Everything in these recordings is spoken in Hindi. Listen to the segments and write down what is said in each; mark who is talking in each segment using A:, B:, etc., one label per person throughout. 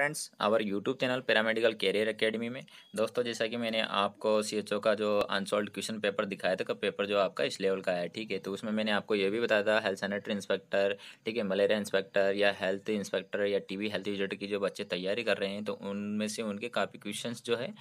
A: friends our YouTube channel paramedical career academy में दोस्तों जैसा कि मैंने आपको सी का जो अनसोल्व क्वेश्चन पेपर दिखाया था पेपर जो आपका इस लेवल का है ठीक है तो उसमें मैंने आपको ये भी बताया था हेल्थ सैनिटरी इंस्पेक्टर ठीक है मलेरिया इंस्पेक्टर या हेल्थ इंस्पेक्टर या टीबी हेल्थ यूजर की जो बच्चे तैयारी कर रहे हैं तो उनमें से उनके काफ़ी क्वेश्चन जो है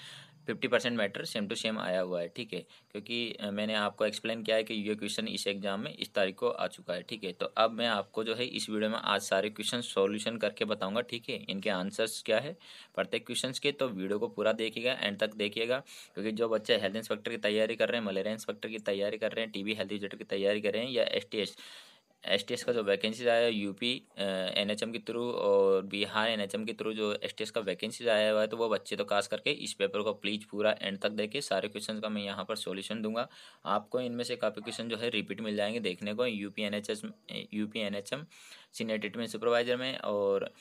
A: fifty percent matter same to same आया हुआ है ठीक है क्योंकि मैंने आपको एक्सप्लेन किया है कि ये क्वेश्चन इस एग्जाम में इस तारीख को आ चुका है ठीक है तो अब मैं आपको जो है इस वीडियो में आज सारे क्वेश्चन सॉल्यूशन करके बताऊंगा ठीक है इनके आंसर्स क्या है प्रत्येक क्वेश्चन के तो वीडियो को पूरा देखिएगा एंड तक देखिएगा क्योंकि जो बच्चे हेल्थ इंस्पेक्टर की तैयारी कर रहे हैं मलेरिया इंस्पेक्टर की तैयारी कर रहे हैं टी बी हेल्थ की तैयारी कर रहे हैं या एस एस का जो वैकेंसी आया है यूपी एन एच एम के थ्रू और बिहार एन एच एम के थ्रू जो एस का वैकेंसीज आया हुआ है तो वो बच्चे तो खास करके इस पेपर को प्लीज पूरा एंड तक देखे सारे क्वेश्चन का मैं यहाँ पर सॉल्यूशन दूंगा आपको इनमें से काफ़ी क्वेश्चन जो है रिपीट मिल जाएंगे देखने को U P N H S U P N H M senior treatment supervisor में और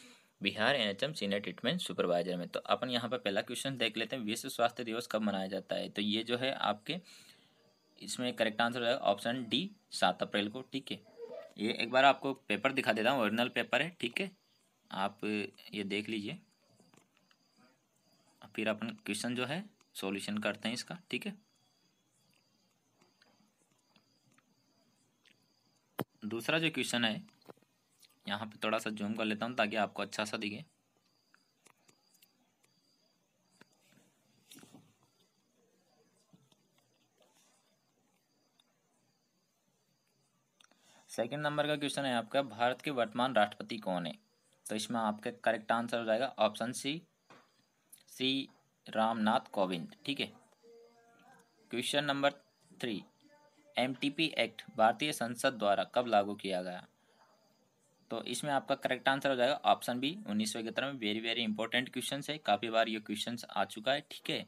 A: Bihar N H M senior treatment supervisor में तो अपन यहाँ पर पहला क्वेश्चन देख लेते हैं विश्व स्वास्थ्य दिवस कब मनाया जाता है तो ये जो है आपके इसमें करेक्ट आंसर जाएगा ऑप्शन डी सात अप्रैल को ठीक है ये एक बार आपको पेपर दिखा देता हूँ ओरिजिनल पेपर है ठीक है आप ये देख लीजिए फिर अपन क्वेश्चन जो है सॉल्यूशन करते हैं इसका ठीक है दूसरा जो क्वेश्चन है यहाँ पे थोड़ा सा जूम कर लेता हूँ ताकि आपको अच्छा सा दिखे सेकंड नंबर का क्वेश्चन है आपका भारत के वर्तमान राष्ट्रपति कौन है तो इसमें आपका करेक्ट आंसर हो जाएगा ऑप्शन सी श्री रामनाथ कोविंद ठीक है question number three MTP act भारतीय संसद द्वारा कब लागू किया गया तो इसमें आपका करेक्ट आंसर हो जाएगा ऑप्शन बी उन्नीस सौ इकहत्तर में वेरी वेरी इंपॉर्टेंट क्वेश्चन है काफ़ी बार ये क्वेश्चन आ चुका है ठीक है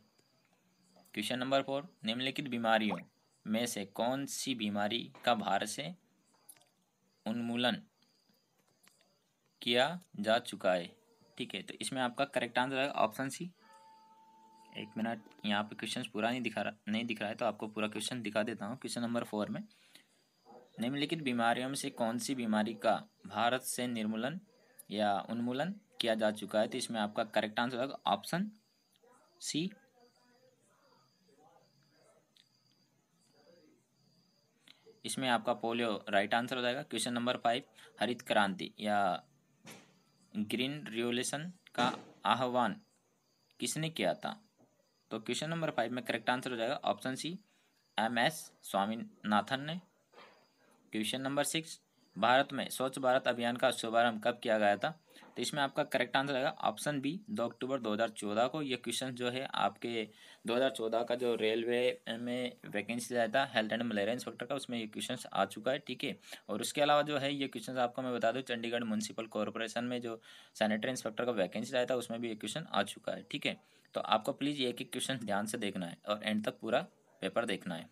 A: क्वेश्चन नंबर फोर निम्नलिखित बीमारियों में से कौन सी बीमारी का भारत से उन्मूलन किया जा चुका है ठीक है तो इसमें आपका करेक्ट आंसर है ऑप्शन सी एक मिनट यहाँ पे क्वेश्चन पूरा नहीं दिखा रहा नहीं दिख रहा है तो आपको पूरा क्वेश्चन दिखा देता हूँ क्वेश्चन नंबर फोर में निम्नलिखित बीमारियों में से कौन सी बीमारी का भारत से निर्मूलन या उन्मूलन किया जा चुका है तो इसमें आपका करेक्ट आंसर होगा ऑप्शन सी इसमें आपका पोलियो राइट आंसर हो जाएगा क्वेश्चन नंबर फाइव हरित क्रांति या ग्रीन रिवोल्यूशन का आह्वान किसने किया था तो क्वेश्चन नंबर फाइव में करेक्ट आंसर हो जाएगा option C M S Swaminathan ने क्वेश्चन नंबर सिक्स भारत में स्वच्छ भारत अभियान का शुभारंभ कब किया गया था तो इसमें आपका करेक्ट आंसर आएगा ऑप्शन बी दो अक्टूबर 2014 को ये क्वेश्चन जो है आपके 2014 का जो रेलवे में वैकेंसी आया था हेल्थ एंड मलेरिया इंस्पेक्टर का उसमें ये क्वेश्चन आ चुका है ठीक है और उसके अलावा जो है ये क्वेश्चन आपको मैं बता दूँ चंडीगढ़ म्यूनसिपल कॉरपोरेशन में जो सैनिटरी इंस्पेक्टर का वैकेंसी आया था उसमें भी ये क्वेश्चन आ चुका है ठीक है तो आपको प्लीज़ एक एक क्वेश्चन ध्यान से देखना है और एंड तक पूरा पेपर देखना है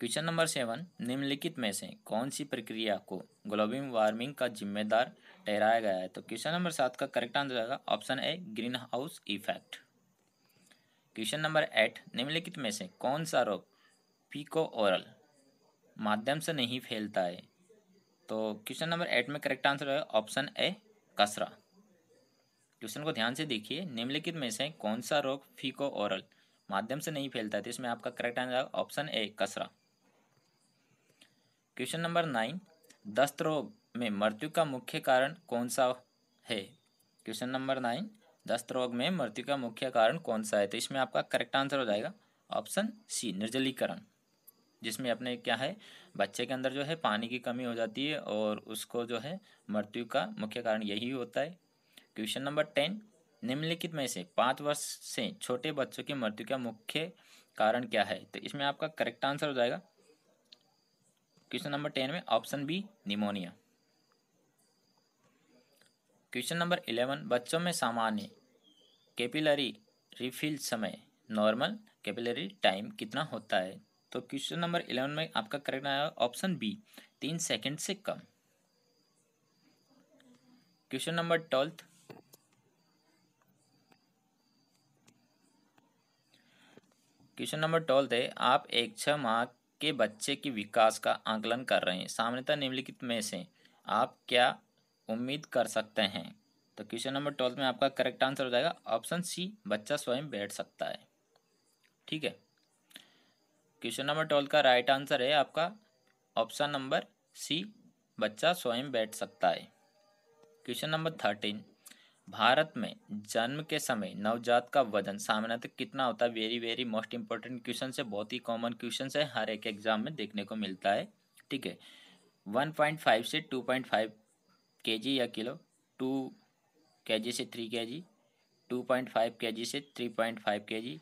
A: क्वेश्चन नंबर सेवन निम्नलिखित में से कौन सी प्रक्रिया को ग्लोबल वार्मिंग का जिम्मेदार ठहराया गया है तो क्वेश्चन नंबर सात का करेक्ट आंसर आएगा option A greenhouse effect question number eight निम्नलिखित में से कौन सा रोग पीको ओरल माध्यम से नहीं फैलता है तो क्वेश्चन नंबर एट में करेक्ट आंसर है ऑप्शन ए कसरा क्वेश्चन को ध्यान से देखिए निम्नलिखित में से कौन सा रोग फीको ओरल माध्यम से नहीं फैलता है तो इसमें आपका करेक्ट आंसर ऑप्शन ए कसरा क्वेश्चन नंबर नाइन दस्त रोग में मृत्यु का मुख्य कारण कौन सा है क्वेश्चन नंबर नाइन दस्त रोग में मृत्यु का मुख्य कारण कौन सा है तो इसमें आपका करेक्ट आंसर हो जाएगा ऑप्शन सी निर्जलीकरण जिसमें अपने क्या है बच्चे के अंदर जो है पानी की कमी हो जाती है और उसको जो है मृत्यु का मुख्य कारण यही होता है क्वेश्चन नंबर टेन निम्नलिखित में से पाँच वर्ष से छोटे बच्चों की मृत्यु का मुख्य कारण क्या है तो इसमें आपका करेक्ट आंसर हो जाएगा क्वेश्चन नंबर टेन में option B pneumonia question number eleven बच्चों में सामान्य कैपिलरी रिफिल समय नॉर्मल कैपिलरी टाइम कितना होता है तो क्वेश्चन नंबर इलेवन में आपका करेक्ट आया ऑप्शन बी तीन सेकंड से कम question number twelfth question number twelfth है आप एक छह माह के बच्चे के विकास का आंकलन कर रहे हैं सामान्यतः निम्नलिखित में से आप क्या उम्मीद कर सकते हैं तो क्वेश्चन नंबर ट्वेल्थ में आपका करेक्ट आंसर हो जाएगा ऑप्शन सी बच्चा स्वयं बैठ सकता है ठीक है क्वेश्चन नंबर ट्वेल्थ का राइट आंसर है आपका ऑप्शन नंबर सी बच्चा स्वयं बैठ सकता है क्वेश्चन नंबर थर्टीन भारत में जन्म के समय नवजात का वजन सामान्यतः कितना होता है very very most important question है बहुत ही कॉमन क्वेश्चन है हर एक एग्जाम में देखने को मिलता है ठीक है वन पॉइंट फाइव से two point five K G या किलो टू के जी से थ्री के जी टू पॉइंट फाइव के जी से थ्री पॉइंट फाइव के जी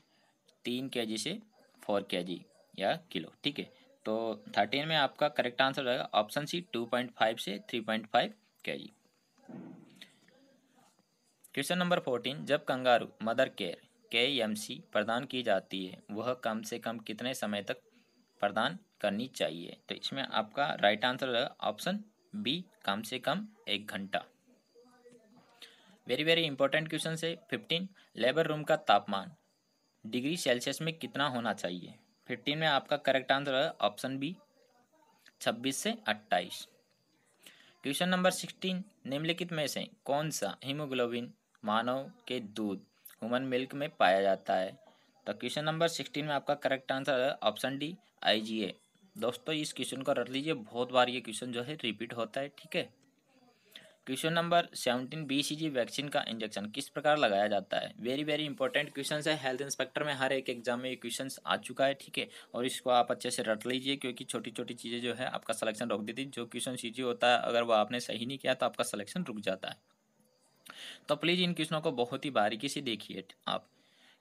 A: तीन के जी से फोर के जी या किलो ठीक है तो थर्टीन में आपका करेक्ट आंसर रहेगा option C two point five से three point five K G question number fourteen जब kangaroo mother care K M C प्रदान की जाती है वह कम से कम कितने समय तक प्रदान करनी चाहिए तो इसमें आपका राइट आंसर रहेगा ऑप्शन बी कम से कम एक घंटा वेरी वेरी इंपॉर्टेंट क्वेश्चन से फिफ्टीन लेबर रूम का तापमान डिग्री सेल्सियस में कितना होना चाहिए फिफ्टीन में आपका करेक्ट आंसर है ऑप्शन बी छब्बीस से अट्ठाईस क्वेश्चन नंबर सिक्सटीन निम्नलिखित में से कौन सा हीमोग्लोबिन मानव के दूध ह्यूमन मिल्क में पाया जाता है तो क्वेश्चन नंबर सिक्सटीन में आपका करेक्ट आंसर है ऑप्शन डी आईजीए दोस्तों इस क्वेश्चन को रट लीजिए बहुत बार ये क्वेश्चन जो है रिपीट होता है ठीक है question number seventeen BCG vaccine का इंजेक्शन किस प्रकार लगाया जाता है वेरी वेरी इंपॉर्टेंट क्वेश्चन है हेल्थ इंस्पेक्टर में हर एक एग्जाम में ये क्वेश्चन आ चुका है ठीक है और इसको आप अच्छे से रट लीजिए क्योंकि छोटी छोटी चीज़ें जो है आपका सलेक्शन रोक देती जो क्वेश्चन सीजी होता है अगर वो आपने सही नहीं किया तो आपका सलेक्शन रुक जाता है तो प्लीज़ इन क्वेश्चनों को बहुत ही बारीकी से देखिए आप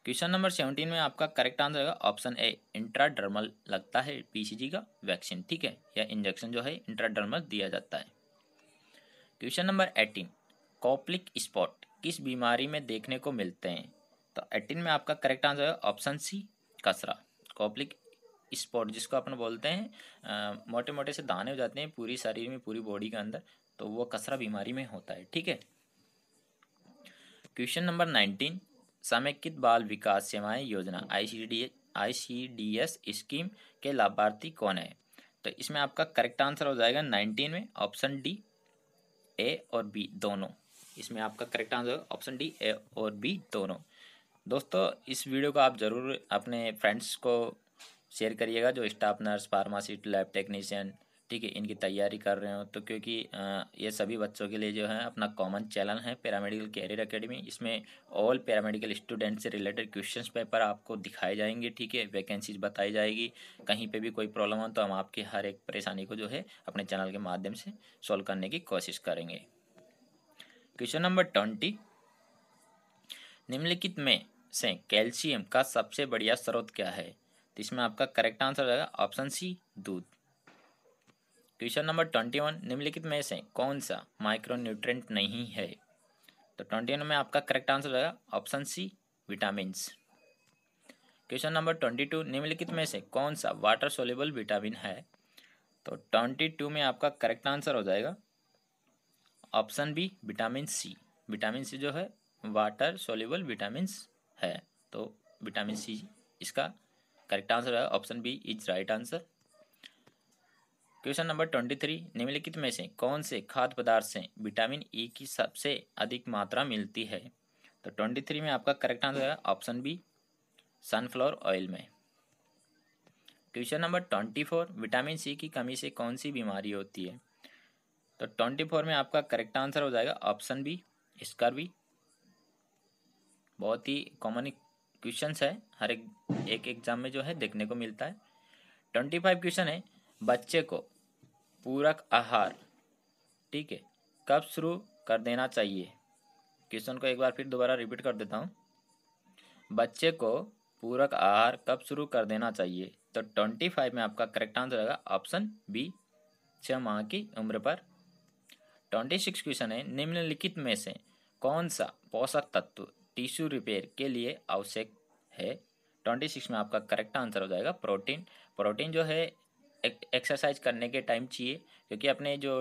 A: क्वेश्चन नंबर सेवनटीन में आपका करेक्ट आंसर होगा ऑप्शन ए इंट्राडर्मल लगता है पीसीजी का वैक्सीन ठीक है या इंजेक्शन जो है इंट्राडर्मल दिया जाता है question number eighteen Koplik spot किस बीमारी में देखने को मिलते हैं तो एटीन में आपका करेक्ट आंसर होगा ऑप्शन सी कसरा कॉप्लिक स्पॉट जिसको अपन बोलते हैं मोटे मोटे से दाने हो जाते हैं पूरी शरीर में पूरी बॉडी के अंदर तो वो कसरा बीमारी में होता है ठीक है क्वेश्चन नंबर नाइनटीन समेकित बाल विकास सेवाएं योजना आई सी आई स्कीम के लाभार्थी कौन है तो इसमें आपका करेक्ट आंसर हो जाएगा नाइनटीन में ऑप्शन डी ए और बी दोनों इसमें आपका correct answer option D A और बी दोनों दोस्तों इस वीडियो को आप ज़रूर अपने फ्रेंड्स को शेयर करिएगा जो staff nurse pharmacist lab technician ठीक है इनकी तैयारी कर रहे हो तो क्योंकि ये सभी बच्चों के लिए जो है अपना कॉमन चैनल है पैरामेडिकल कैरियर अकेडमी इसमें ऑल पैरामेडिकल स्टूडेंट से रिलेटेड क्वेश्चंस पेपर आपको दिखाए जाएंगे ठीक है वैकेंसीज बताई जाएगी कहीं पे भी कोई प्रॉब्लम हो तो हम आपकी हर एक परेशानी को जो है अपने चैनल के माध्यम से सॉल्व करने की कोशिश करेंगे क्वेश्चन नंबर ट्वेंटी निम्नलिखित में से कैल्शियम का सबसे बढ़िया स्रोत क्या है तो इसमें आपका करेक्ट आंसर रहेगा ऑप्शन सी दूध क्वेश्चन नंबर ट्वेंटी वन निम्नलिखित में से कौन सा माइक्रो न्यूट्रेंट नहीं है तो ट्वेंटी वन में आपका करेक्ट आंसर रहेगा option C vitamin question number twenty two निम्नलिखित में से कौन सा वाटर सोलेबल विटामिन है तो ट्वेंटी टू में आपका करेक्ट आंसर हो जाएगा option B vitamin C vitamin C जो है वाटर सोलेबल विटामिन है तो विटामिन सी इसका करेक्ट आंसर है option B is right answer question number twenty three निम्नलिखित में से कौन से खाद्य पदार्थ से विटामिन ई e की सबसे अधिक मात्रा मिलती है तो ट्वेंटी थ्री में आपका करेक्ट आंसर है ऑप्शन बी सनफ्लावर ऑयल में question number twenty four vitamin C की कमी से कौन सी बीमारी होती है तो ट्वेंटी फोर में आपका करेक्ट आंसर हो जाएगा ऑप्शन बी स्कर्वी बहुत ही कॉमन क्वेश्चन है हर एक एक एग्जाम में जो है देखने को मिलता है ट्वेंटी फाइव क्वेश्चन है बच्चे को पूरक आहार ठीक है कब शुरू कर देना चाहिए क्वेश्चन को एक बार फिर दोबारा रिपीट कर देता हूँ बच्चे को पूरक आहार कब शुरू कर देना चाहिए तो ट्वेंटी फाइव में आपका करेक्ट आंसर रहेगा ऑप्शन बी छः माह की उम्र पर ट्वेंटी सिक्स क्वेश्चन है निम्नलिखित में से कौन सा पोषक तत्व टिश्यू रिपेयर के लिए आवश्यक है ट्वेंटी सिक्स में आपका करेक्ट आंसर हो जाएगा प्रोटीन प्रोटीन जो है एक्सरसाइज करने के टाइम चाहिए क्योंकि अपने जो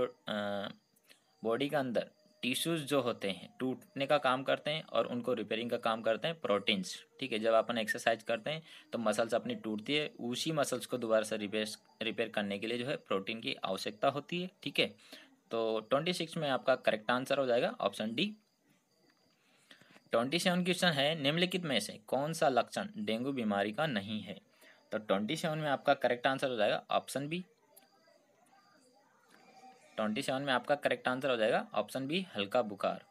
A: बॉडी के अंदर टिश्यूज़ जो होते हैं टूटने का काम करते हैं और उनको रिपेयरिंग का काम करते हैं प्रोटीन्स ठीक है जब अपन एक्सरसाइज करते हैं तो मसल्स अपनी टूटती है उसी मसल्स को दोबारा से रिपेयर रिपेयर करने के लिए जो है प्रोटीन की आवश्यकता होती है ठीक है तो ट्वेंटी सिक्स में आपका करेक्ट आंसर हो जाएगा option D twenty seven question है निम्नलिखित में से कौन सा लक्षण डेंगू बीमारी का नहीं है तो ट्वेंटी सेवन में आपका करेक्ट आंसर हो जाएगा ऑप्शन बी ट्वेंटी सेवन में आपका करेक्ट आंसर हो जाएगा ऑप्शन बी हल्का बुखार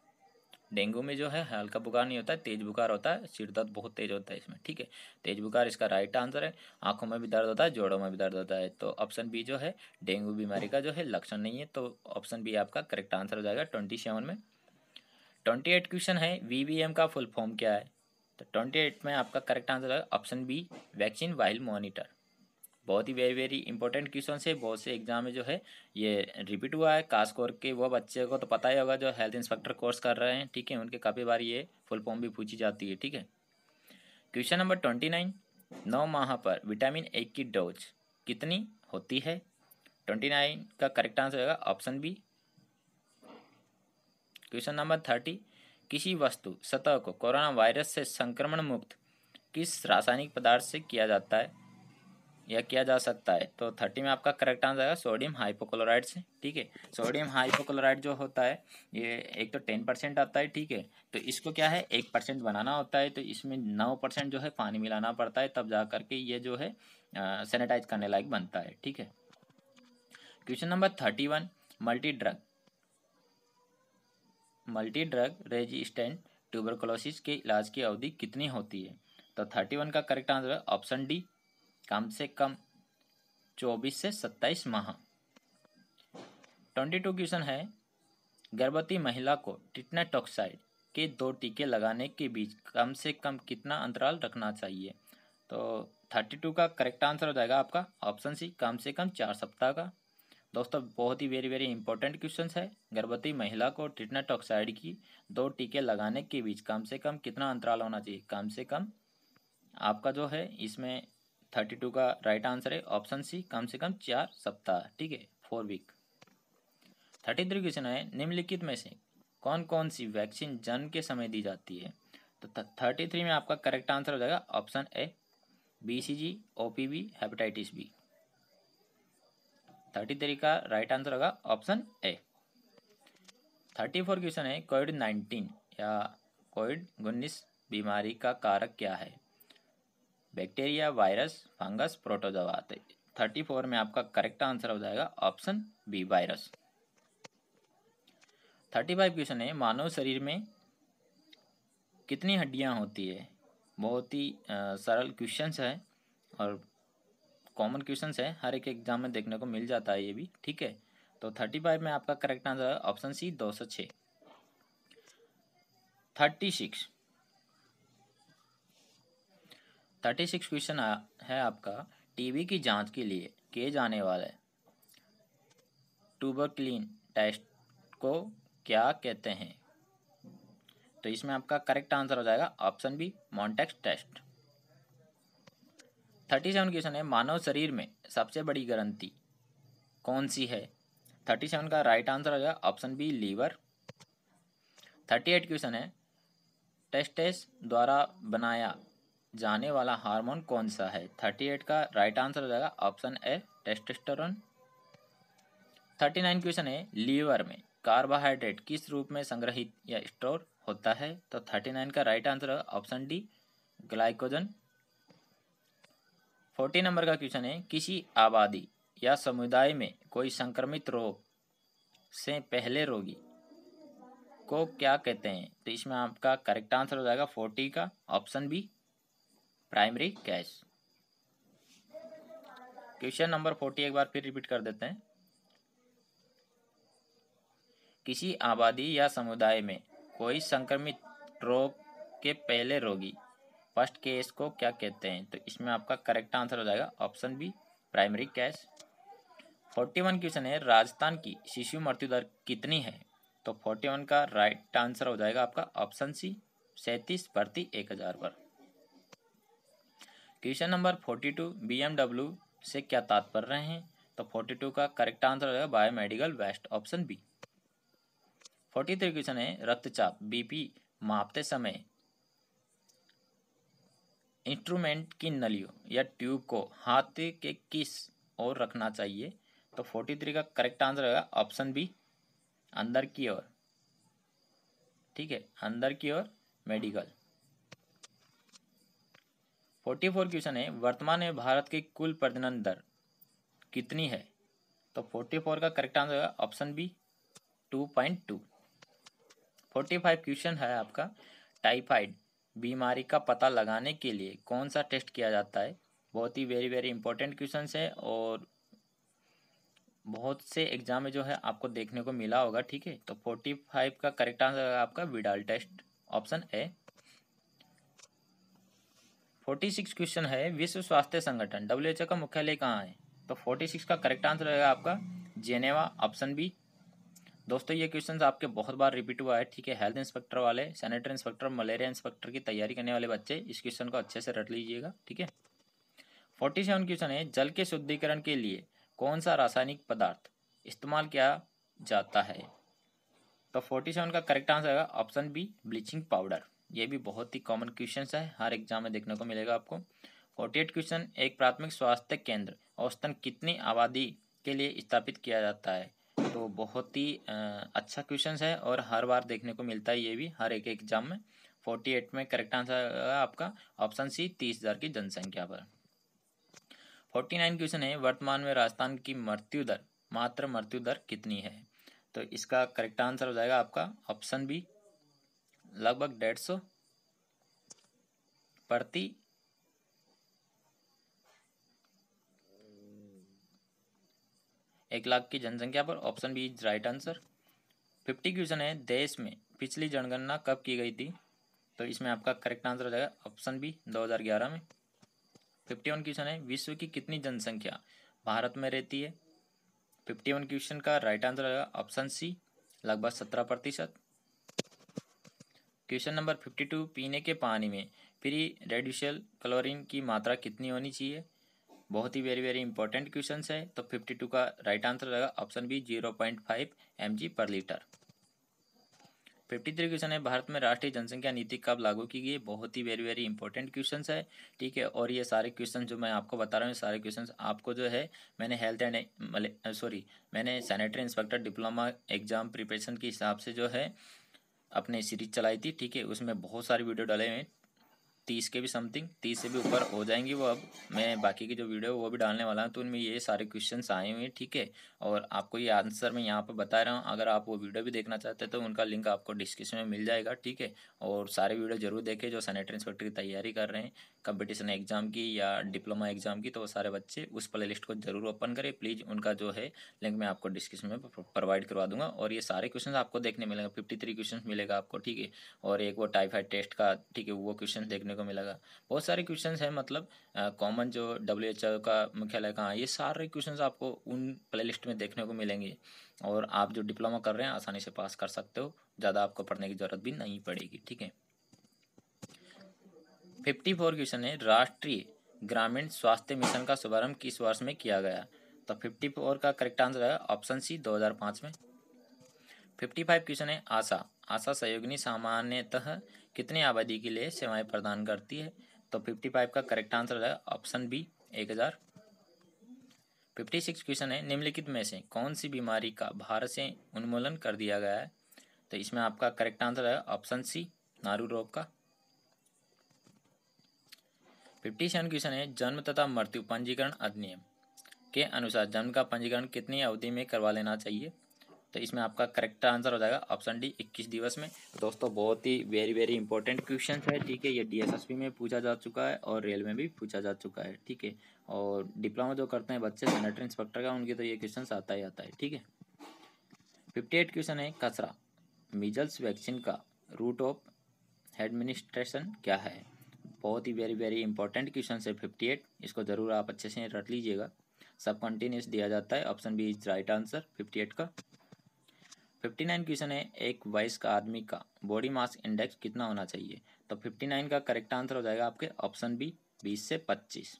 A: डेंगू में जो है हल्का बुखार नहीं होता तेज बुखार होता है सिर दर्द बहुत तेज होता है इसमें ठीक है तेज बुखार इसका राइट आंसर है आंखों में भी दर्द होता है जोड़ों में भी दर्द होता है तो ऑप्शन बी जो है डेंगू बीमारी का जो है लक्षण नहीं है तो ऑप्शन बी आपका करेक्ट आंसर हो जाएगा ट्वेंटी सेवन में ट्वेंटी एट क्वेश्चन है वी का फुल फॉर्म क्या है तो ट्वेंटी एट में आपका करेक्ट आंसर है option B vaccine vial monitor बहुत ही वेरी वेरी इंपॉर्टेंट क्वेश्चन है बहुत से एग्जाम में जो है ये रिपीट हुआ है खास करके वो बच्चे को तो पता ही होगा जो हेल्थ इंस्पेक्टर कोर्स कर रहे हैं ठीक है उनके काफ़ी बार ये फुल फॉर्म भी पूछी जाती है ठीक है क्वेश्चन नंबर ट्वेंटी नाइन नौ माह पर विटामिन ए की डोज कितनी होती है ट्वेंटी नाइन का करेक्ट आंसर होगा option B question number thirty किसी वस्तु सतह को कोरोना वायरस से संक्रमण मुक्त किस रासायनिक पदार्थ से किया जाता है या किया जा सकता है तो थर्टी में आपका करेक्ट आंसर आएगा सोडियम हाइपोक्लोराइड से ठीक है सोडियम हाइपोक्लोराइड जो होता है ये एक तो टेन परसेंट आता है ठीक है तो इसको क्या है एक परसेंट बनाना होता है तो इसमें नौ परसेंट जो है पानी मिलाना पड़ता है तब जा करके ये जो है सैनिटाइज करने लायक बनता है ठीक है question number thirty one multi drug multi drug resistant tuberculosis के इलाज की अवधि कितनी होती है तो थर्टी वन का करेक्ट आंसर है ऑप्शन डी कम से कम चौबीस से सत्ताईस माह ट्वेंटी टू क्वेश्चन है गर्भवती महिला को टिटनेटॉक्साइड के दो टीके लगाने के बीच कम से कम कितना अंतराल रखना चाहिए तो थर्टी टू का करेक्ट आंसर हो जाएगा आपका ऑप्शन सी कम से कम चार सप्ताह का दोस्तों बहुत ही वेरी वेरी इंपॉर्टेंट क्वेश्चन है गर्भवती महिला को ट्रिटनेट ऑक्साइड की दो टीके लगाने के बीच कम से कम कितना अंतराल होना चाहिए कम से कम आपका जो है इसमें थर्टी टू का राइट आंसर है ऑप्शन सी कम से कम चार सप्ताह ठीक है four week thirty three question है निम्नलिखित में से कौन कौन सी वैक्सीन जन्म के समय दी जाती है तो थर्टी थ्री में आपका करेक्ट आंसर हो जाएगा option A B C G O P B hepatitis B thirty three का राइट आंसर होगा option A thirty four question है कोविड नाइन्टीन या कोविड उन्नीस बीमारी का कारक क्या है bacteria virus fungus protozoa thirty four में आपका करेक्ट आंसर हो जाएगा option B virus thirty five question है मानव शरीर में कितनी हड्डियाँ होती है बहुत ही सरल क्वेश्चन है और कॉमन क्वेश्चन है हर एक एग्जाम में देखने को मिल जाता है ये भी ठीक है तो थर्टी फाइव में आपका करेक्ट आंसर है ऑप्शन सी दो सौ छः thirty six thirty six question है आपका टीबी की जांच के लिए किए जाने वाले क्लीन टेस्ट को क्या कहते हैं तो इसमें आपका करेक्ट आंसर हो जाएगा ऑप्शन बी मॉन्टेक्स टेस्ट थर्टी सेवन क्वेश्चन है मानव शरीर में सबसे बड़ी ग्रंथि कौन सी है थर्टी सेवन का राइट आंसर हो जाएगा option B liver thirty eight question है टेस्टेस द्वारा बनाया जाने वाला हार्मोन कौन सा है थर्टी एट का राइट आंसर हो जाएगा option A testosterone thirty nine question है लीवर में कार्बोहाइड्रेट किस रूप में संग्रहित या स्टोर होता है तो थर्टी नाइन का राइट आंसर होगा option D glycogen forty number का क्वेश्चन है किसी आबादी या समुदाय में कोई संक्रमित रोग से पहले रोगी को क्या कहते हैं तो इसमें आपका करेक्ट आंसर हो जाएगा फोर्टी का option B primary cash question number forty एक बार फिर रिपीट कर देते हैं किसी आबादी या समुदाय में कोई संक्रमित रोग के पहले रोगी फर्स्ट केस को क्या कहते हैं तो इसमें आपका करेक्ट आंसर हो जाएगा option B primary cash forty one question है राजस्थान की शिशु मृत्यु दर कितनी है तो फोर्टी वन का राइट आंसर हो जाएगा आपका ऑप्शन सी सैंतीस प्रति एक हज़ार पर question number forty two B से क्या तात्पर्य हैं तो फोर्टी टू का करेक्ट आंसर हो जाएगा biomedical waste option B forty three question है रक्तचाप बीपी मापते समय इंस्ट्रूमेंट की नलियों या ट्यूब को हाथ के किस और रखना चाहिए तो फोर्टी थ्री का करेक्ट आंसर होगा ऑप्शन बी अंदर की ओर ठीक है अंदर की ओर मेडिकल फोर्टी फोर क्वेश्चन है वर्तमान में भारत की कुल प्रजनन दर कितनी है तो फोर्टी फोर का करेक्ट आंसर होगा option B two point two forty five question है आपका टाइफाइड बीमारी का पता लगाने के लिए कौन सा टेस्ट किया जाता है बहुत ही वेरी वेरी इंपॉर्टेंट क्वेश्चन है और बहुत से एग्जाम में जो है आपको देखने को मिला होगा ठीक है तो फोर्टी फाइव का करेक्ट आंसर आपका Widal test option A forty six question है विश्व स्वास्थ्य संगठन डब्ल्यू का मुख्यालय कहाँ है तो फोर्टी सिक्स का करेक्ट आंसर रहेगा आपका जेनेवा ऑप्शन बी दोस्तों ये क्वेश्चन आपके बहुत बार रिपीट हुआ है ठीक है हेल्थ इंस्पेक्टर वाले सैनिटरी इंस्पेक्टर मलेरिया इंस्पेक्टर की तैयारी करने वाले बच्चे इस क्वेश्चन को अच्छे से रट लीजिएगा ठीक है फोर्टी सेवन क्वेश्चन है जल के शुद्धिकरण के लिए कौन सा रासायनिक पदार्थ इस्तेमाल किया जाता है तो फोर्टी सेवन का करेक्ट आंसर है ऑप्शन बी ब्लीचिंग पाउडर ये भी बहुत ही कॉमन क्वेश्चन है हर एग्जाम में देखने को मिलेगा आपको फोर्टी एट क्वेश्चन एक प्राथमिक स्वास्थ्य केंद्र औसतन कितनी आबादी के लिए स्थापित किया जाता है तो बहुत ही अच्छा क्वेश्चन है और हर बार देखने को मिलता है ये भी हर एक एग्जाम में फोर्टी एट में करेक्ट आंसर आपका ऑप्शन सी तीस हज़ार की जनसंख्या पर फोर्टी नाइन क्वेश्चन है वर्तमान में राजस्थान की मृत्यु दर मात्र मृत्यु दर कितनी है तो इसका करेक्ट आंसर हो जाएगा आपका ऑप्शन बी लगभग डेढ़ सौ प्रति एक लाख की जनसंख्या पर option B is right answer fifty question है देश में पिछली जनगणना कब की गई थी तो इसमें आपका करेक्ट आंसर हो जाएगा ऑप्शन बी 2011 में फिफ्टी वन क्वेश्चन है विश्व की कितनी जनसंख्या भारत में रहती है फिफ्टी वन क्वेश्चन का राइट आंसर होगा ऑप्शन सी लगभग सत्रह प्रतिशत क्वेश्चन नंबर फिफ्टी टू पीने के पानी में फ्री रेडिशियल क्लोरीन की मात्रा कितनी होनी चाहिए बहुत ही वेरी वेरी इंपॉर्टेंट क्वेश्चन है तो फिफ्टी टू का राइट आंसर रहेगा option B zero point five M G per litre fifty three question है भारत में राष्ट्रीय जनसंख्या नीति कब लागू की गई बहुत ही वेरी वेरी इंपॉर्टेंट क्वेश्चन है ठीक है और ये सारे क्वेश्चन जो मैं आपको बता रहा हूँ सारे क्वेश्चन आपको जो है मैंने हेल्थ एंड सॉरी मैंने sanitary inspector diploma exam preparation के हिसाब से जो है अपने सीरीज चलाई थी ठीक है उसमें बहुत सारे वीडियो डाले हुए हैं तीस के भी समथिंग तीस से भी ऊपर हो जाएंगी वो अब मैं बाकी की जो वीडियो वो भी डालने वाला हूँ तो उनमें ये सारे क्वेश्चन आए हुए हैं ठीक है और आपको ये आंसर मैं यहाँ पर बता रहा हूँ अगर आप वो वीडियो भी देखना चाहते हैं तो उनका लिंक आपको डिस्क्रिप्शन में मिल जाएगा ठीक है और सारे वीडियो जरूर देखें जो सैनिटरी इंस्पेक्टर की तैयारी कर रहे हैं कंपटिशन एग्जाम की या डिप्लोमा एग्जाम की तो वो सारे बच्चे उस प्ले लिस्ट को जरूर ओपन करें प्लीज़ उनका जो है लिंक मैं आपको डिस्क्रिप्शन में प्रोवाइड करवा दूंगा और ये सारे क्वेश्चन आपको देखने मिलेंगे फिफ्टी थ्री क्वेश्चन मिलेगा आपको ठीक है और एक वो टाइफाइड टेस्ट का ठीक है वो क्वेश्चन देखने देखने को मिलेगा बहुत सारे क्वेश्चंस हैं मतलब कॉमन जो डब्ल्यू एच ओ का मुख्यालय कहाँ ये सारे क्वेश्चंस आपको उन प्लेलिस्ट में देखने को मिलेंगे और आप जो डिप्लोमा कर रहे हैं आसानी से पास कर सकते हो ज़्यादा आपको पढ़ने की ज़रूरत भी नहीं पड़ेगी ठीक है फिफ्टी फोर क्वेश्चन है राष्ट्रीय ग्रामीण स्वास्थ्य मिशन का शुभारंभ किस वर्ष में किया गया तो फिफ्टी फोर का करेक्ट आंसर है ऑप्शन सी दो हज़ार पाँच में फिफ्टी फाइव क्वेश्चन है आशा आशा सहयोगिनी सामान्यतः कितनी आबादी के लिए सेवाएं प्रदान करती है तो फिफ्टी फाइव का करेक्ट आंसर है ऑप्शन बी एक हज़ार फिफ्टी सिक्स क्वेश्चन है निम्नलिखित में से कौन सी बीमारी का भारत से उन्मूलन कर दिया गया है तो इसमें आपका करेक्ट आंसर है ऑप्शन सी नारू रोग का फिफ्टी सेवन क्वेश्चन है जन्म तथा मृत्यु पंजीकरण अधिनियम के अनुसार जन्म का पंजीकरण कितनी अवधि में करवा लेना चाहिए तो इसमें आपका करेक्ट आंसर हो जाएगा ऑप्शन डी इक्कीस दिवस में तो दोस्तों बहुत ही वेरी वेरी इंपॉर्टेंट क्वेश्चन है ठीक है ये डीएसएसपी में पूछा जा चुका है और रेल में भी पूछा जा चुका है ठीक है और डिप्लोमा जो करते हैं बच्चे सैनिटरी इंस्पेक्टर का उनके तो ये क्वेश्चन आता ही आता है ठीक है फिफ्टी एट क्वेश्चन है कचरा मिजल्स वैक्सीन का रूट ऑफ एडमिनिस्ट्रेशन क्या है बहुत ही वेरी वेरी इंपॉर्टेंट क्वेश्चन है फिफ्टी एट इसको ज़रूर आप अच्छे से रट लीजिएगा सब कंटिन्यूस दिया जाता है option B is right answer fifty eight का फिफ्टी नाइन क्वेश्चन है एक वयस्क का आदमी का बॉडी मास इंडेक्स कितना होना चाहिए तो फिफ्टी नाइन का करेक्ट आंसर हो जाएगा आपके ऑप्शन बी बीस से पच्चीस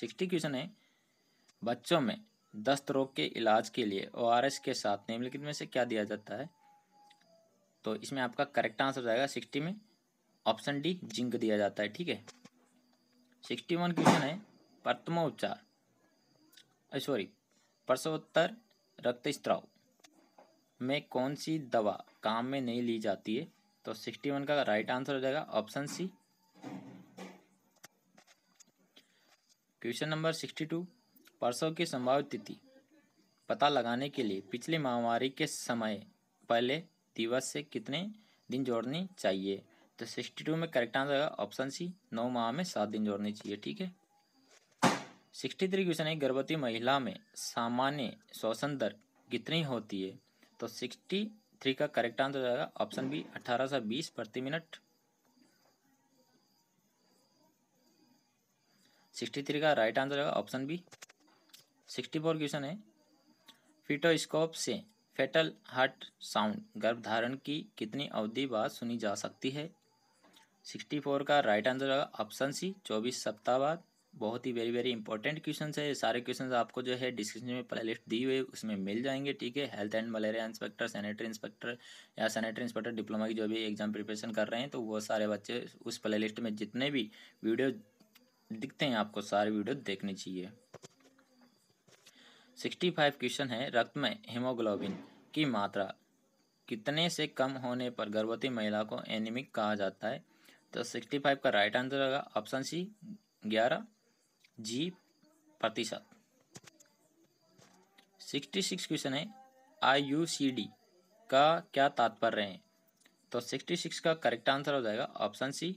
A: सिक्सटी क्वेश्चन है बच्चों में दस्त रोग के इलाज के लिए ओ आर एस के साथ निम्नलिखित में से क्या दिया जाता है तो इसमें आपका करेक्ट आंसर हो जाएगा सिक्सटी में ऑप्शन डी जिंक दिया जाता है ठीक है सिक्सटी वन क्वेश्चन है प्रथमोपचार सॉरी रक्त रक्तस्त्राव में कौन सी दवा काम में नहीं ली जाती है तो सिक्सटी वन का राइट आंसर हो जाएगा option C question number sixty two परसों की संभावित तिथि पता लगाने के लिए पिछली महामारी के समय पहले दिवस से कितने दिन जोड़नी चाहिए तो सिक्सटी टू में करेक्ट आंसर होगा ऑप्शन सी नौ माह में सात दिन जोड़नी चाहिए ठीक है सिक्सटी थ्री क्वेश्चन है गर्भवती महिला में सामान्य श्वसन दर कितनी होती है तो सिक्सटी थ्री का करेक्ट आंसर हो जाएगा ऑप्शन बी अठारह से बीस प्रति मिनट सिक्सटी थ्री का राइट आंसर होगा option B sixty four question है फिटोस्कोप से फेटल हार्ट साउंड गर्भधारण की कितनी अवधि बाद सुनी जा सकती है सिक्सटी फोर का राइट आंसर होगा ऑप्शन सी चौबीस सप्ताह बाद बहुत ही वेरी वेरी इंपॉर्टेंट क्वेश्चन है सारे क्वेश्चन आपको जो है डिस्क्रिप्शन में प्ले लिस्ट दी हुई उसमें मिल जाएंगे ठीक है health and malaria inspector sanitary inspector या सैनिटरी इंस्पेक्टर डिप्लोमा की जो भी एग्जाम प्रिपरेशन कर रहे हैं तो वो सारे बच्चे उस प्ले लिस्ट में जितने भी वीडियो दिखते हैं आपको सारे वीडियो देखनी चाहिए सिक्सटी फाइव क्वेश्चन है रक्त में हिमोग्लोबिन की मात्रा कितने से कम होने पर गर्भवती महिला को एनिमिक कहा जाता है तो सिक्सटी फाइव का राइट आंसर होगा ऑप्शन सी ग्यारह जी प्रतिशत सिक्सटी सिक्स क्वेश्चन है आई यू सी डी का क्या तात्पर्य है तो सिक्सटी सिक्स का करेक्ट आंसर हो जाएगा option C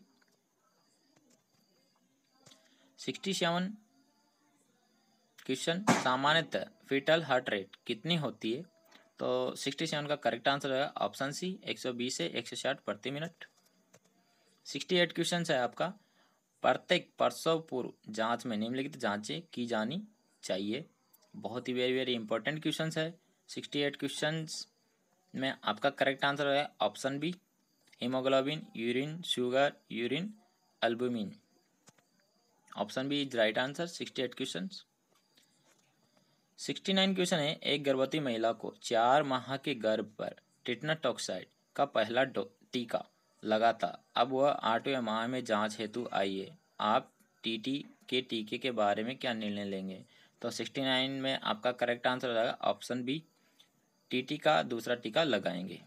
A: sixty seven question सामान्यतः फिटल हार्ट रेट कितनी होती है तो सिक्सटी सेवन का करेक्ट आंसर होगा ऑप्शन सी एक सौ बीस से एक सौ साठ प्रति मिनट सिक्सटी एट क्वेश्चन है आपका प्रत्येक प्रसव पूर्व जांच में निम्नलिखित जांचें की जानी चाहिए बहुत ही वेरी वेरी इंपॉर्टेंट क्वेश्चन है सिक्सटी एट क्वेश्चन में आपका करेक्ट आंसर है option B haemoglobin urine sugar urine albumin option B is right answer sixty eight question sixty nine question है एक गर्भवती महिला को चार माह के गर्भ पर टिटनाटॉक्साइड का पहला टीका लगा था अब वह आठवें माह में जांच हेतु आई है आप टीटी के टीके के बारे में क्या निर्णय लेंगे तो सिक्सटी नाइन में आपका करेक्ट आंसर हो जाएगा ऑप्शन बी टीटी का दूसरा टीका लगाएंगे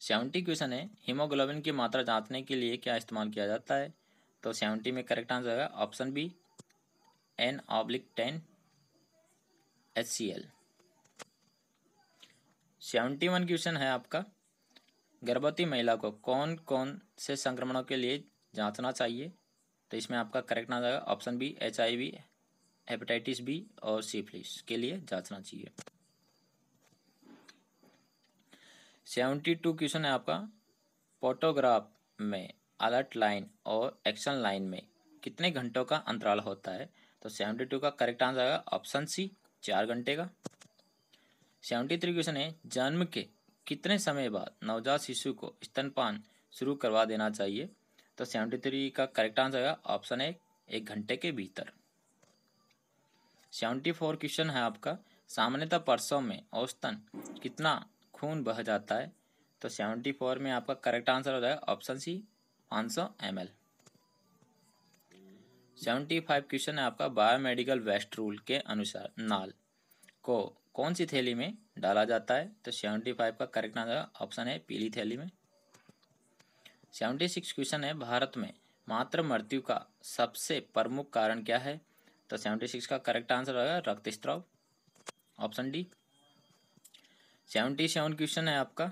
A: सेवेंटी क्वेश्चन है हीमोग्लोबिन की मात्रा जांचने के लिए क्या इस्तेमाल किया जाता है तो सेवेंटी में करेक्ट आंसर होगा option B N oblique ten H C L seventy one question है आपका गर्भवती महिला को कौन कौन से संक्रमणों के लिए जांचना चाहिए तो इसमें आपका करेक्ट आंसर जाएगा option B H I V hepatitis B और सीफ्लिस के लिए जांचना चाहिए सेवेंटी टू क्वेश्चन है आपका फोटोग्राफ में अलर्ट लाइन और एक्शन लाइन में कितने घंटों का अंतराल होता है तो सेवेंटी टू का करेक्ट आंसर आएगा ऑप्शन सी चार घंटे का सेवेंटी थ्री क्वेश्चन है जन्म के कितने समय बाद नवजात शिशु को स्तनपान शुरू करवा देना चाहिए तो सेवेंटी थ्री का करेक्ट आंसर है ऑप्शन ए एक घंटे के भीतर सेवेंटी फोर क्वेश्चन है आपका सामान्यतः परसों में औसतन कितना खून बह जाता है तो सेवेंटी फोर में आपका करेक्ट आंसर हो जाएगा ऑप्शन सी पाँच सौ M L seventy five question है आपका बायोमेडिकल वेस्ट रूल के अनुसार नाल को कौन सी थैली में डाला जाता है तो सेवेंटी फाइव का करेक्ट आंसर ऑप्शन है पीली थैली में सेवेंटी सिक्स क्वेश्चन है भारत में मात्र मृत्यु का सबसे प्रमुख कारण क्या है तो सेवेंटी सिक्स का करेक्ट आंसर होगा रक्त स्त्राव option D seventy seven question है आपका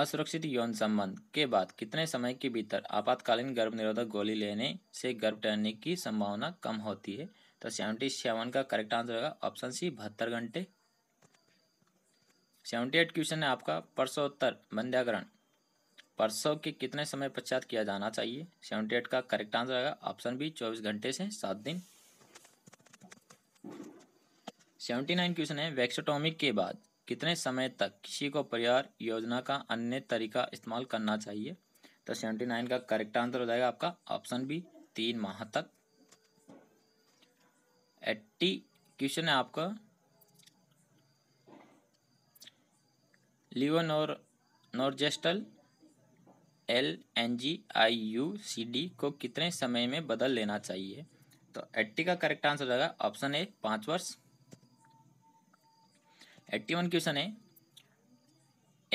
A: असुरक्षित यौन संबंध के बाद कितने समय के भीतर आपातकालीन गर्भ निरोधक गोली लेने से गर्भ टहने की संभावना कम होती है तो सेवेंटी सेवन का करेक्ट आंसर होगा ऑप्शन सी बहत्तर घंटे सेवेंटी एट क्वेश्चन है आपका परसोत्तर बंध्याकरण परसों के कितने समय पश्चात किया जाना चाहिए सेवेंटी एट का करेक्ट आंसर आएगा ऑप्शन बी चौबीस घंटे से सात दिन सेवेंटी नाइन क्वेश्चन है वैक्सोटॉमी के बाद कितने समय तक किसी को परिवार योजना का अन्य तरीका इस्तेमाल करना चाहिए तो सेवेंटी नाइन का करेक्ट आंसर हो जाएगा आपका ऑप्शन बी तीन माह तक एट्टी क्वेश्चन है आपका levonorgestrel L N G I U C D को कितने समय में बदल लेना चाहिए तो एट्टी का करेक्ट आंसर होगा ऑप्शन ए पाँच वर्ष एट्टी वन क्वेश्चन है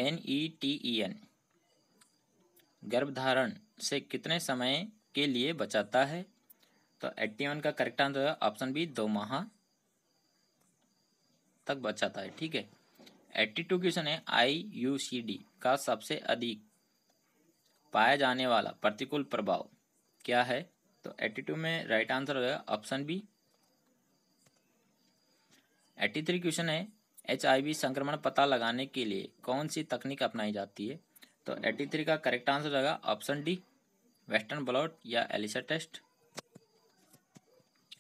A: N E T E N गर्भधारण से कितने समय के लिए बचाता है तो एट्टी वन का करेक्ट आंसर होगा ऑप्शन बी दो माह तक बचाता है ठीक है एट्टी क्वेश्चन है आई यू सी डी का सबसे अधिक पाया जाने वाला प्रतिकूल प्रभाव क्या है तो एट्टी में राइट आंसर हो जाएगा option B eighty three question है एच आई वी संक्रमण पता लगाने के लिए कौन सी तकनीक अपनाई जाती है तो एट्टी थ्री का करेक्ट आंसर रहेगा ऑप्शन डी वेस्टर्न ब्लॉट या ELISA test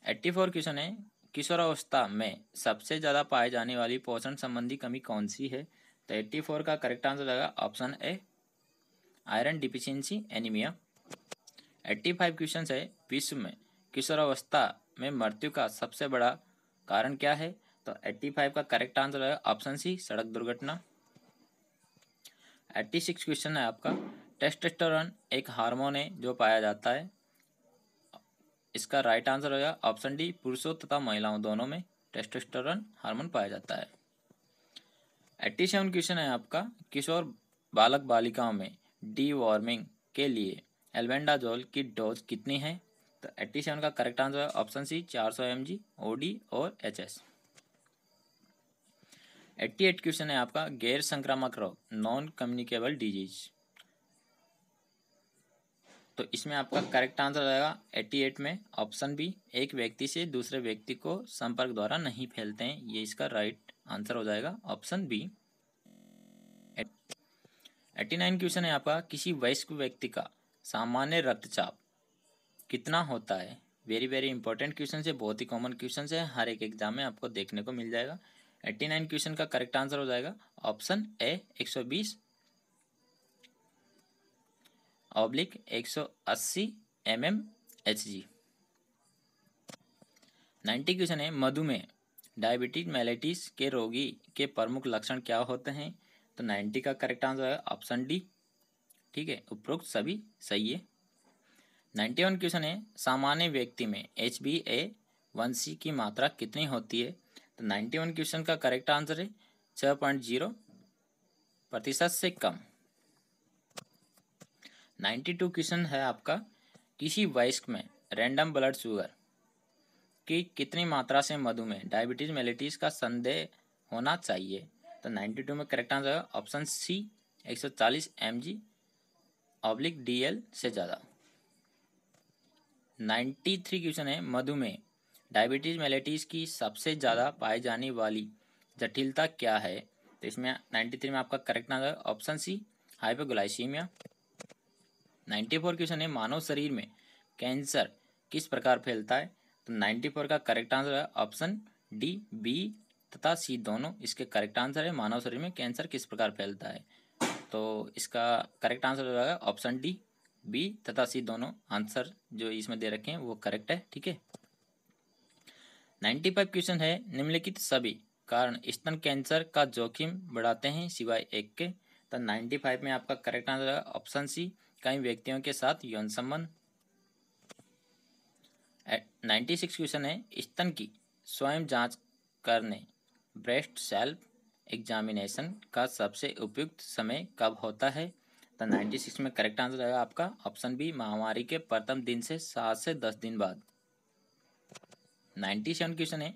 A: eighty four question है किशोरावस्था में सबसे ज़्यादा पाए जाने वाली पोषण संबंधी कमी कौन सी है तो एट्टी फोर का करेक्ट आंसर लगा option A iron deficiency anaemia eighty five question है विश्व में किशोरावस्था में मृत्यु का सबसे बड़ा कारण क्या है तो एट्टी फाइव का करेक्ट आंसर रहेगा ऑप्शन सी सड़क दुर्घटना एट्टी सिक्स क्वेश्चन है आपका टेस्टोस्टेरोन एक हार्मोन है जो पाया जाता है इसका राइट आंसर होगा ऑप्शन डी पुरुषों तथा महिलाओं दोनों में टेस्टोस्टेरोन हार्मोन पाया जाता है एट्टी सेवन क्वेश्चन है आपका किशोर बालक बालिकाओं में डी वार्मिंग के लिए एल्बेंडाजोल की डोज कितनी है तो एट्टी सेवन का करेक्ट आंसर है ऑप्शन सी चार सौ एम जी ओ डी और H S eighty eight question है आपका गैर संक्रामक रोग नॉन कम्युनिकेबल डिजीज तो इसमें आपका करेक्ट आंसर रहेगा एट्टी एट में ऑप्शन बी एक व्यक्ति से दूसरे व्यक्ति को संपर्क द्वारा नहीं फैलते हैं ये इसका राइट आंसर हो जाएगा option B eighty nine question है आपका किसी वयस्क व्यक्ति का सामान्य रक्तचाप कितना होता है वेरी वेरी इंपॉर्टेंट क्वेश्चन है बहुत ही कॉमन क्वेश्चन है हर एक एग्जाम में आपको देखने को मिल जाएगा एट्टी नाइन क्वेश्चन का करेक्ट आंसर हो जाएगा ऑप्शन ए एक सौ बीस ऑब्लिक एक सौ अस्सी M M H G ninety question है मधुमेह डायबिटीज मेलेटिस के रोगी के प्रमुख लक्षण क्या होते हैं तो नाइन्टी का करेक्ट आंसर है ऑप्शन डी ठीक है उपरोक्त सभी सही है नाइन्टी वन क्वेश्चन है सामान्य व्यक्ति में H B A one C की मात्रा कितनी होती है तो नाइन्टी वन क्वेश्चन का करेक्ट आंसर है छः पॉइंट जीरो प्रतिशत से कम नाइन्टी टू क्वेश्चन है आपका किसी वयस्क में रैंडम ब्लड शुगर की कितनी मात्रा से मधुमेह डायबिटीज़ मेलेटिस का संदेह होना चाहिए तो नाइन्टी टू में करेक्ट आंसर है ऑप्शन सी एक सौ चालीस M G oblique D L से ज़्यादा नाइन्टी थ्री क्वेश्चन है मधुमेह डायबिटीज़ मेलेटिस की सबसे ज़्यादा पाई जाने वाली जटिलता क्या है तो इसमें नाइन्टी थ्री में आपका correct answer option C hypoglycaemia ninety four question है मानव शरीर में कैंसर किस प्रकार फैलता है तो नाइन्टी फोर का करेक्ट आंसर है ऑप्शन डी बी तथा सी दोनों इसके करेक्ट आंसर है मानव शरीर में कैंसर किस प्रकार फैलता है तो इसका करेक्ट आंसर हो जाएगा ऑप्शन डी बी तथा सी दोनों आंसर जो इसमें दे रखे हैं वो करेक्ट है ठीक है नाइन्टी फाइव क्वेश्चन है निम्नलिखित सभी कारण स्तन कैंसर का जोखिम बढ़ाते हैं सिवाय एक के तो नाइन्टी फाइव में आपका करेक्ट आंसर होगा ऑप्शन सी कई व्यक्तियों के साथ यौन संबंध नाइन्टी सिक्स क्वेश्चन है स्तन की स्वयं जांच करने ब्रेस्ट सेल्फ एग्जामिनेशन का सबसे उपयुक्त समय कब होता है तो नाइन्टी सिक्स में करेक्ट आंसर रहेगा आपका ऑप्शन बी महामारी के प्रथम दिन से सात से दस दिन बाद नाइन्टी सेवन क्वेश्चन है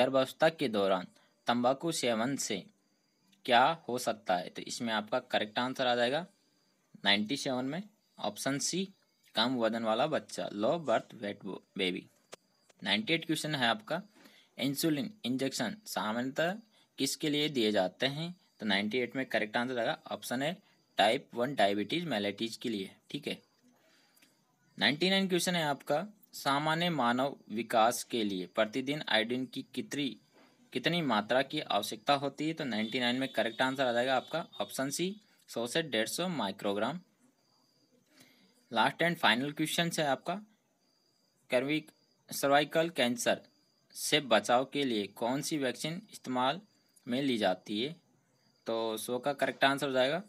A: गर्भावस्था के दौरान तंबाकू सेवन से क्या हो सकता है तो इसमें आपका करेक्ट आंसर आ जाएगा नाइन्टी सेवन में ऑप्शन सी कम वजन वाला बच्चा low birth weight baby ninety eight question है आपका इंसुलिन इंजेक्शन सामान्यतः किसके लिए दिए जाते हैं तो नाइन्टी एट में करेक्ट आंसर आएगा ऑप्शन है टाइप वन डायबिटीज मेलेटीज के लिए ठीक है नाइन्टी नाइन क्वेश्चन है आपका सामान्य मानव विकास के लिए प्रतिदिन आयोडीन की कितनी कितनी मात्रा की आवश्यकता होती है तो नाइन्टी नाइन में करेक्ट आंसर आ जाएगा आपका ऑप्शन सी सौ से डेढ़ सौ microgram last and final question है आपका कर्विक सर्वाइकल कैंसर से बचाव के लिए कौन सी वैक्सीन इस्तेमाल में ली जाती है तो सो का करेक्ट आंसर हो जाएगा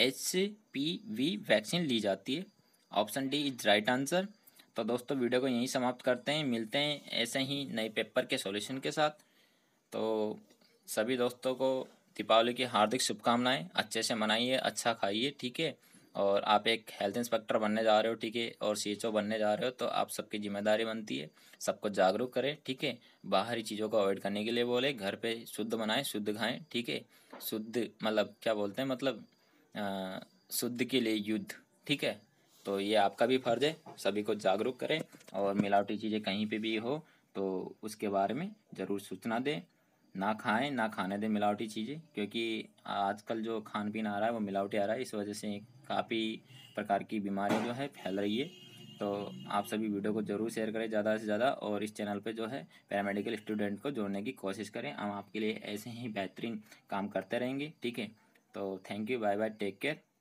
A: H C P V vaccine ली जाती है option D is right answer तो दोस्तों वीडियो को यहीं समाप्त करते हैं मिलते हैं ऐसे ही नए पेपर के सॉल्यूशन के साथ तो सभी दोस्तों को दीपावली की हार्दिक शुभकामनाएं अच्छे से मनाइए अच्छा खाइए ठीक है और आप एक हेल्थ इंस्पेक्टर बनने जा रहे हो ठीक है और सी बनने जा रहे हो तो आप सबकी जिम्मेदारी बनती है सबको जागरूक करें ठीक है बाहरी चीज़ों को अवॉइड करने के लिए बोले घर पे शुद्ध बनाएं शुद्ध खाएं ठीक है शुद्ध मतलब क्या बोलते हैं मतलब शुद्ध के लिए युद्ध ठीक है तो ये आपका भी फर्ज है सभी को जागरूक करें और मिलावटी चीज़ें कहीं पर भी हो तो उसके बारे में ज़रूर सूचना दें ना खाएं ना खाने दें मिलावटी चीज़ें क्योंकि आजकल जो खान पीन आ रहा है वो मिलावटी आ रहा है इस वजह से काफ़ी प्रकार की बीमारी जो है फैल रही है तो आप सभी वीडियो को ज़रूर शेयर करें ज़्यादा से ज़्यादा और इस चैनल पे जो है पैरामेडिकल स्टूडेंट को जोड़ने की कोशिश करें हम आपके लिए ऐसे ही बेहतरीन काम करते रहेंगे ठीक है तो thank you bye bye take care